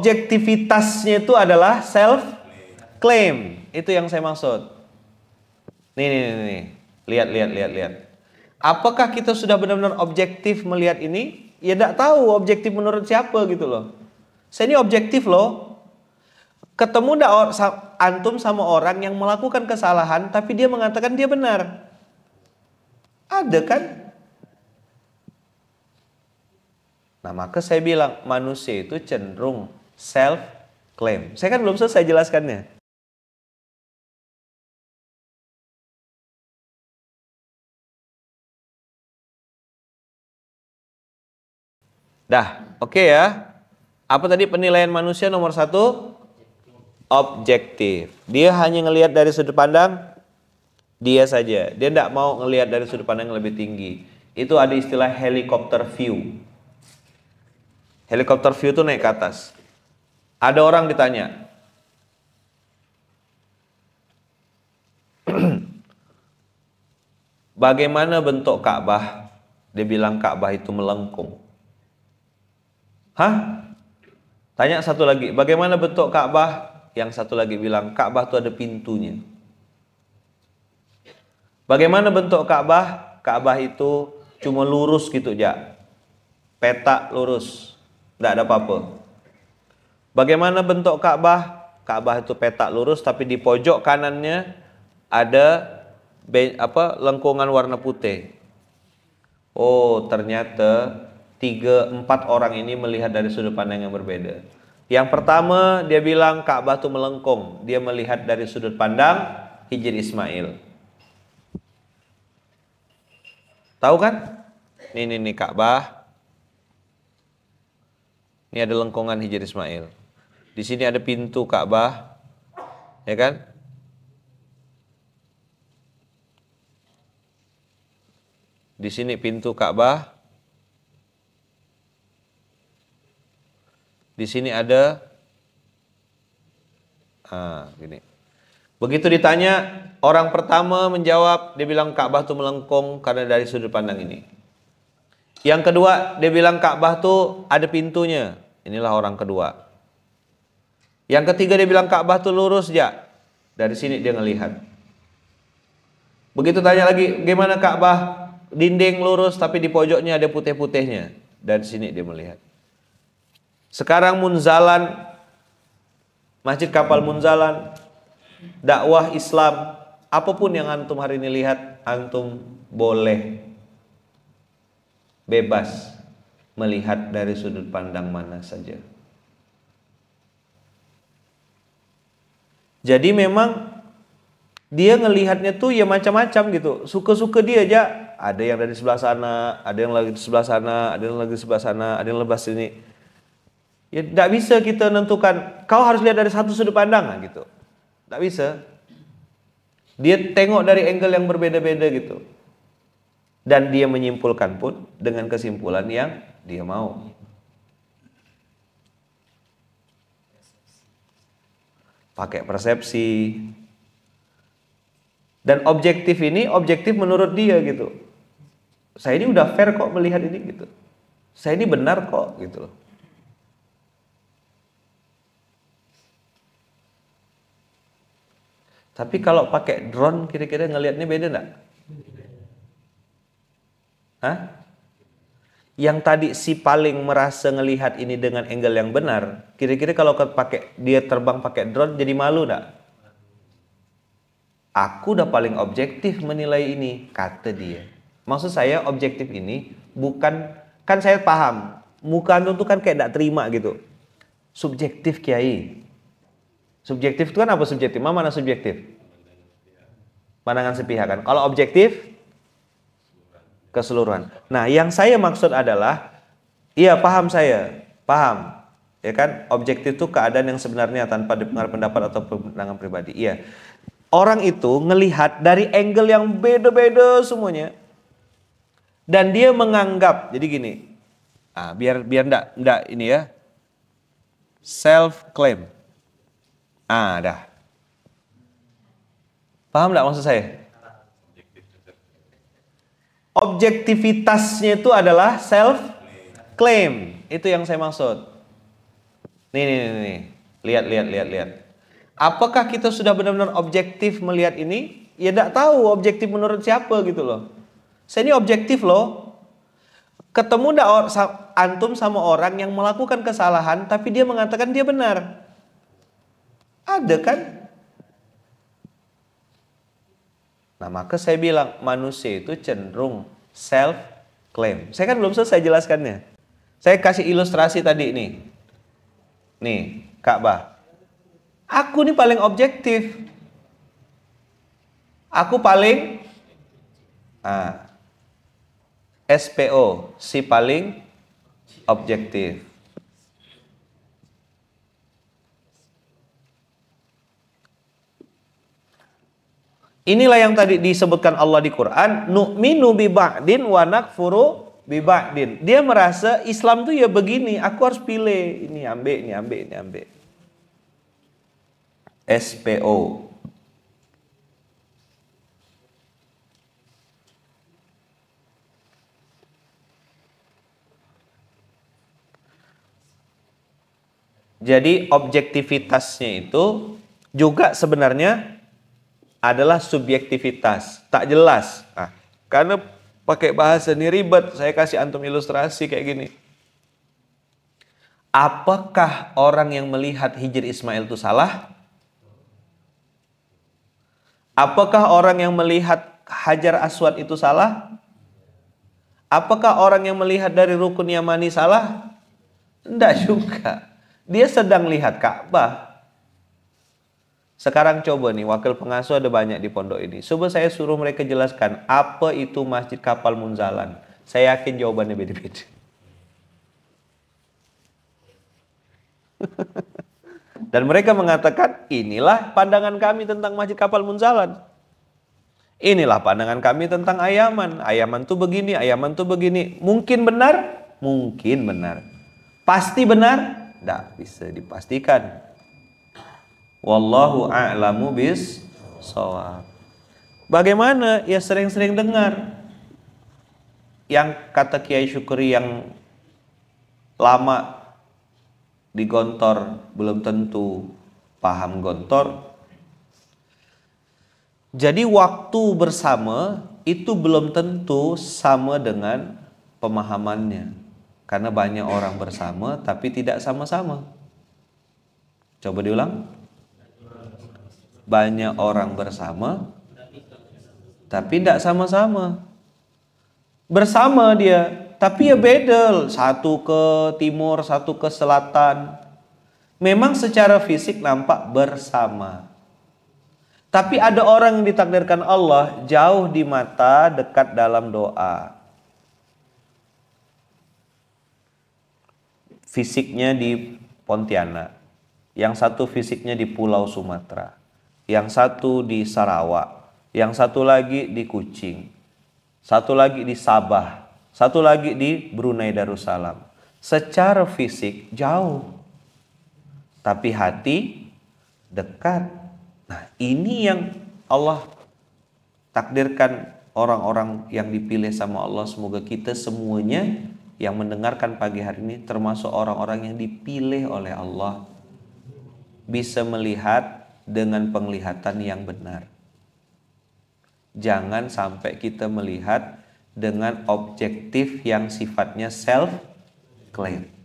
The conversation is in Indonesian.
objektivitasnya itu adalah self claim. Itu yang saya maksud. Nih, nih, nih, nih. Lihat, lihat, lihat, lihat. Apakah kita sudah benar-benar objektif melihat ini? Ya tidak tahu objektif menurut siapa gitu loh. Saya ini objektif loh. Ketemu da antum sama orang yang melakukan kesalahan tapi dia mengatakan dia benar. Ada kan? Nah maka saya bilang manusia itu cenderung self claim. Saya kan belum selesai jelaskannya. Dah, oke okay ya. Apa tadi penilaian manusia nomor satu? Objektif. Dia hanya ngelihat dari sudut pandang dia saja. Dia tidak mau ngelihat dari sudut pandang yang lebih tinggi. Itu ada istilah helikopter view. Helikopter view itu naik ke atas. Ada orang ditanya, bagaimana bentuk Ka'bah? Dia bilang Ka'bah itu melengkung. Hah? Tanya satu lagi, bagaimana bentuk Ka'bah? Yang satu lagi bilang Ka'bah itu ada pintunya. Bagaimana bentuk Ka'bah? Ka'bah itu cuma lurus gitu ja. Petak lurus. Tidak ada apa-apa. Bagaimana bentuk Ka'bah? Ka'bah itu petak lurus tapi di pojok kanannya ada apa lengkungan warna putih. Oh, ternyata tiga empat orang ini melihat dari sudut pandang yang berbeda. Yang pertama dia bilang Ka'bah itu melengkung. Dia melihat dari sudut pandang Hijri Ismail. Tahu kan? Ini nih Ka'bah. Ini ada lengkungan Hijri Ismail. Di sini ada pintu Ka'bah. Ya kan? Di sini pintu Ka'bah. Di sini ada ah, gini. Begitu ditanya, orang pertama menjawab, dia bilang Ka'bah itu melengkung karena dari sudut pandang ini. Yang kedua, dia bilang Ka'bah itu ada pintunya. Inilah orang kedua. Yang ketiga dia bilang Ka'bah tuh lurus ya. Dari sini dia ngelihat. Begitu tanya lagi, gimana Ka'bah? Dinding lurus tapi di pojoknya ada putih-putihnya. Dari sini dia melihat. Sekarang Munzalan, Masjid Kapal Munzalan, dakwah Islam, apapun yang antum hari ini lihat, antum boleh bebas melihat dari sudut pandang mana saja. Jadi memang dia ngelihatnya tuh ya macam-macam gitu. Suka-suka dia aja. Ada yang dari sebelah sana, ada yang lagi di sebelah sana, ada yang lagi di sebelah sana, ada yang lepas sini. Ya tidak bisa kita menentukan. Kau harus lihat dari satu sudut pandang lah, gitu. Tidak bisa. Dia tengok dari angle yang berbeda-beda gitu. Dan dia menyimpulkan pun dengan kesimpulan yang dia mau. pakai persepsi. Dan objektif ini objektif menurut dia gitu. Saya ini udah fair kok melihat ini gitu. Saya ini benar kok gitu loh. Tapi kalau pakai drone kira-kira ngelihatnya beda nggak? Hah? yang tadi si paling merasa ngelihat ini dengan angle yang benar, kira-kira kalau pakai dia terbang pakai drone jadi malu ndak? Aku udah paling objektif menilai ini, kata dia. Maksud saya objektif ini bukan kan saya paham muka itu tuh kan kayak tidak terima gitu. Subjektif kiai. Subjektif itu kan apa subjektif? mana subjektif? Pandangan sepihak kan. Kalau objektif keseluruhan. Nah, yang saya maksud adalah iya paham saya, paham. Ya kan? Objektif itu keadaan yang sebenarnya tanpa dipengaruhi pendapat atau pandangan pribadi. Iya. Orang itu ngelihat dari angle yang beda-beda semuanya. Dan dia menganggap, jadi gini. Ah, biar biar ndak ndak ini ya. Self claim. Ah, dah. Paham enggak maksud saya? objektivitasnya itu adalah self claim. Itu yang saya maksud. Nih nih nih, nih. lihat lihat lihat lihat. Apakah kita sudah benar-benar objektif melihat ini? Ya tidak tahu objektif menurut siapa gitu loh. Saya ini objektif loh. Ketemu dak antum sama orang yang melakukan kesalahan tapi dia mengatakan dia benar. Ada kan? Nah, maka saya bilang manusia itu cenderung self claim. Saya kan belum selesai jelaskannya. Saya kasih ilustrasi tadi ini. Nih, Ka'bah. Aku nih paling objektif. Aku paling ah, SPO, si paling objektif. Inilah yang tadi disebutkan Allah di Quran, nu'minu bi ba'din wa nakfuru bi ba'din. Dia merasa Islam tuh ya begini, aku harus pilih ini ambek, ini ambek, ini ambek. SPO Jadi objektivitasnya itu juga sebenarnya adalah subjektivitas, tak jelas. Nah, karena pakai bahasa ini ribet, saya kasih antum ilustrasi kayak gini. Apakah orang yang melihat Hijr Ismail itu salah? Apakah orang yang melihat Hajar Aswad itu salah? Apakah orang yang melihat dari rukun Yamani salah? Tidak juga. Dia sedang lihat Ka'bah. Sekarang coba nih, wakil pengasuh ada banyak di pondok ini. Coba saya suruh mereka jelaskan apa itu Masjid Kapal Munzalan. Saya yakin jawabannya beda-beda. Dan mereka mengatakan, inilah pandangan kami tentang Masjid Kapal Munzalan. Inilah pandangan kami tentang ayaman. Ayaman tuh begini, ayaman tuh begini. Mungkin benar? Mungkin benar. Pasti benar? Tidak bisa dipastikan. Wallahu a'lamu bis sawab. Bagaimana? Ya sering-sering dengar. Yang kata Kiai Syukri yang lama di gontor belum tentu paham gontor. Jadi waktu bersama itu belum tentu sama dengan pemahamannya. Karena banyak orang bersama tapi tidak sama-sama. Coba diulang banyak orang bersama tapi tidak sama-sama bersama dia tapi ya beda satu ke timur satu ke selatan memang secara fisik nampak bersama tapi ada orang yang ditakdirkan Allah jauh di mata dekat dalam doa fisiknya di Pontianak yang satu fisiknya di Pulau Sumatera yang satu di Sarawak, yang satu lagi di Kucing, satu lagi di Sabah, satu lagi di Brunei Darussalam. Secara fisik jauh, tapi hati dekat. Nah, ini yang Allah takdirkan orang-orang yang dipilih sama Allah. Semoga kita semuanya yang mendengarkan pagi hari ini termasuk orang-orang yang dipilih oleh Allah bisa melihat dengan penglihatan yang benar. Jangan sampai kita melihat dengan objektif yang sifatnya self claim.